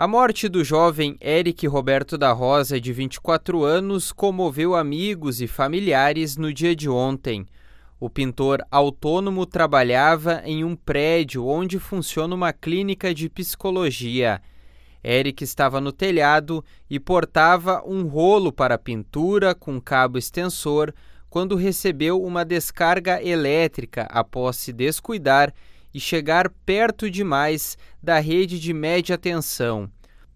A morte do jovem Eric Roberto da Rosa, de 24 anos, comoveu amigos e familiares no dia de ontem. O pintor autônomo trabalhava em um prédio onde funciona uma clínica de psicologia. Eric estava no telhado e portava um rolo para pintura com cabo extensor quando recebeu uma descarga elétrica após se descuidar e chegar perto demais da rede de média tensão.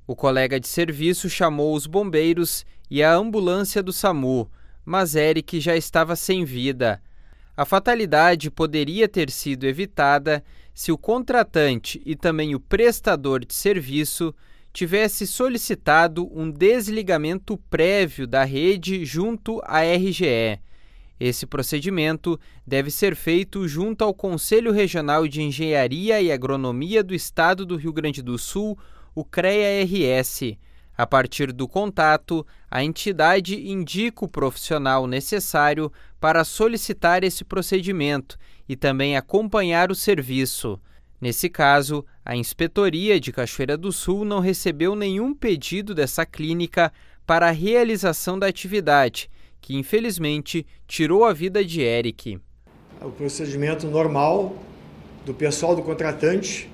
O colega de serviço chamou os bombeiros e a ambulância do SAMU, mas Eric já estava sem vida. A fatalidade poderia ter sido evitada se o contratante e também o prestador de serviço tivesse solicitado um desligamento prévio da rede junto à RGE. Esse procedimento deve ser feito junto ao Conselho Regional de Engenharia e Agronomia do Estado do Rio Grande do Sul, o CREA-RS. A partir do contato, a entidade indica o profissional necessário para solicitar esse procedimento e também acompanhar o serviço. Nesse caso, a Inspetoria de Cachoeira do Sul não recebeu nenhum pedido dessa clínica para a realização da atividade que infelizmente tirou a vida de Eric. É o procedimento normal do pessoal do contratante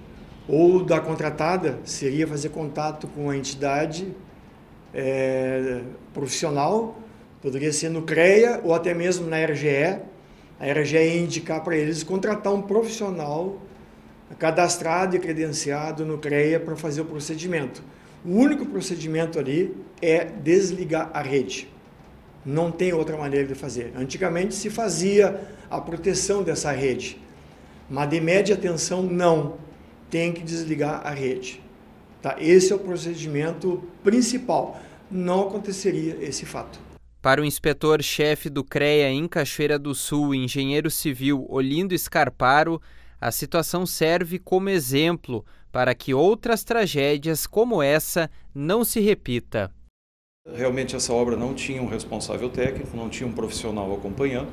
ou da contratada seria fazer contato com a entidade é, profissional, poderia ser no CREA ou até mesmo na RGE. A RGE ia indicar para eles contratar um profissional cadastrado e credenciado no CREA para fazer o procedimento. O único procedimento ali é desligar a rede. Não tem outra maneira de fazer. Antigamente se fazia a proteção dessa rede, mas de média tensão não. Tem que desligar a rede. Tá? Esse é o procedimento principal. Não aconteceria esse fato. Para o inspetor-chefe do CREA em Cachoeira do Sul, engenheiro civil Olindo Escarparo, a situação serve como exemplo para que outras tragédias como essa não se repita. Realmente essa obra não tinha um responsável técnico, não tinha um profissional acompanhando.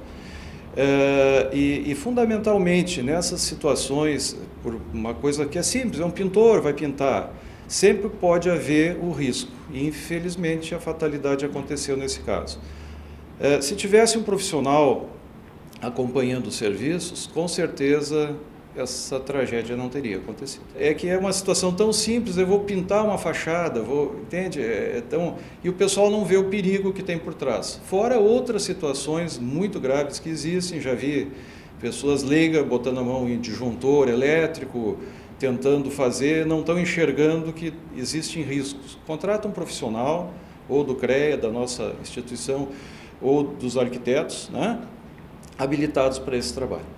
É, e, e fundamentalmente nessas situações, por uma coisa que é simples, é um pintor, vai pintar, sempre pode haver o risco. E infelizmente a fatalidade aconteceu nesse caso. É, se tivesse um profissional acompanhando os serviços, com certeza essa tragédia não teria acontecido. É que é uma situação tão simples, eu vou pintar uma fachada, vou, entende? É, é tão, e o pessoal não vê o perigo que tem por trás. Fora outras situações muito graves que existem, já vi pessoas leigas botando a mão em disjuntor elétrico, tentando fazer, não estão enxergando que existem riscos. Contrata um profissional, ou do CREA, da nossa instituição, ou dos arquitetos, né? habilitados para esse trabalho.